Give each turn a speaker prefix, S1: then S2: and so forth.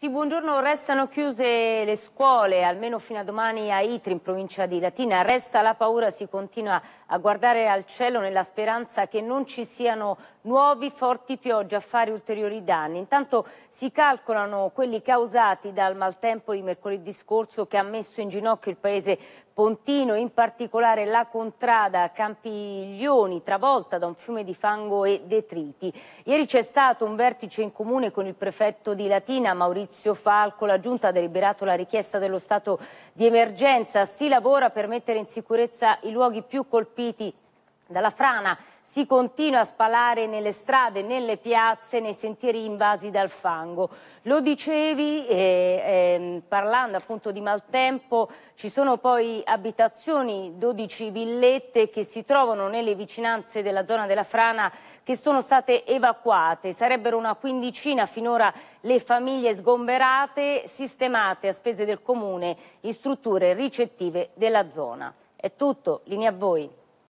S1: Sì, buongiorno. Restano chiuse le scuole, almeno fino a domani a Itri, in provincia di Latina. Resta la paura, si continua a guardare al cielo nella speranza che non ci siano nuovi forti piogge a fare ulteriori danni. Intanto si calcolano quelli causati dal maltempo di mercoledì scorso che ha messo in ginocchio il paese Pontino, in particolare la contrada Campiglioni travolta da un fiume di fango e detriti. Ieri c'è stato un vertice in comune con il prefetto di Latina Maurizio Falco, la giunta ha deliberato la richiesta dello stato di emergenza, si lavora per mettere in sicurezza i luoghi più colpiti dalla frana si continua a spalare nelle strade, nelle piazze, nei sentieri invasi dal fango. Lo dicevi, eh, eh, parlando appunto di maltempo, ci sono poi abitazioni, 12 villette che si trovano nelle vicinanze della zona della frana che sono state evacuate. Sarebbero una quindicina finora le famiglie sgomberate, sistemate a spese del comune in strutture ricettive della zona. È tutto, linea a voi.